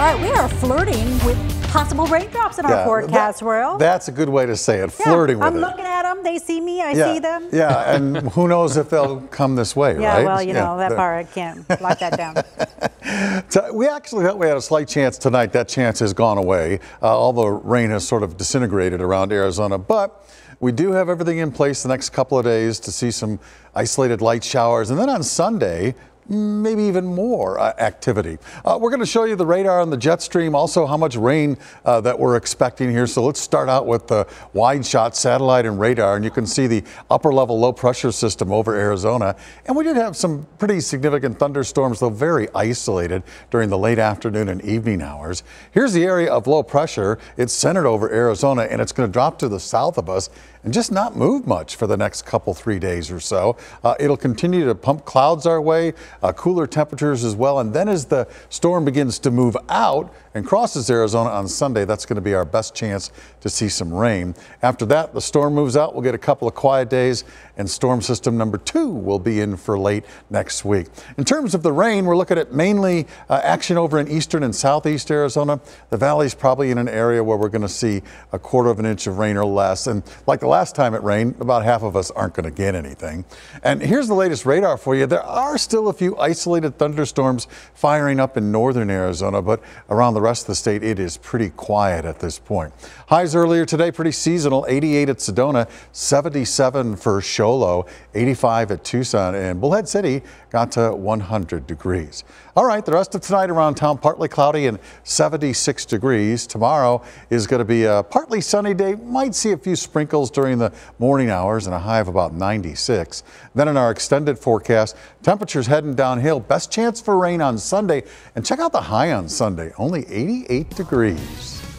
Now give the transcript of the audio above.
All right, we are flirting with possible raindrops in our yeah, forecast, that, That's a good way to say it, yeah, flirting with I'm it. I'm looking at them. They see me. I yeah, see them. Yeah, and who knows if they'll come this way, yeah, right? well, you know, that part I can't lock that down. so we actually thought we had a slight chance tonight. That chance has gone away, uh, although rain has sort of disintegrated around Arizona. But we do have everything in place the next couple of days to see some isolated light showers. And then on Sunday, maybe even more uh, activity. Uh, we're going to show you the radar on the jet stream, also how much rain uh, that we're expecting here. So let's start out with the wide shot satellite and radar, and you can see the upper level low pressure system over Arizona. And we did have some pretty significant thunderstorms, though very isolated during the late afternoon and evening hours. Here's the area of low pressure. It's centered over Arizona, and it's going to drop to the south of us and just not move much for the next couple, three days or so. Uh, it'll continue to pump clouds our way uh, cooler temperatures as well. And then as the storm begins to move out and crosses Arizona on Sunday, that's going to be our best chance to see some rain. After that, the storm moves out. We'll get a couple of quiet days and storm system number two will be in for late next week. In terms of the rain, we're looking at mainly uh, action over in eastern and southeast Arizona. The valley's probably in an area where we're going to see a quarter of an inch of rain or less. And like the last time it rained, about half of us aren't going to get anything. And here's the latest radar for you. There are still a few few isolated thunderstorms firing up in northern Arizona, but around the rest of the state, it is pretty quiet at this point. Highs earlier today, pretty seasonal 88 at Sedona, 77 for Sholo, 85 at Tucson, and Bullhead City got to 100 degrees. All right, the rest of tonight around town, partly cloudy and 76 degrees. Tomorrow is going to be a partly sunny day. Might see a few sprinkles during the morning hours and a high of about 96. Then in our extended forecast, temperatures heading down downhill. Best chance for rain on Sunday. And check out the high on Sunday, only 88 degrees.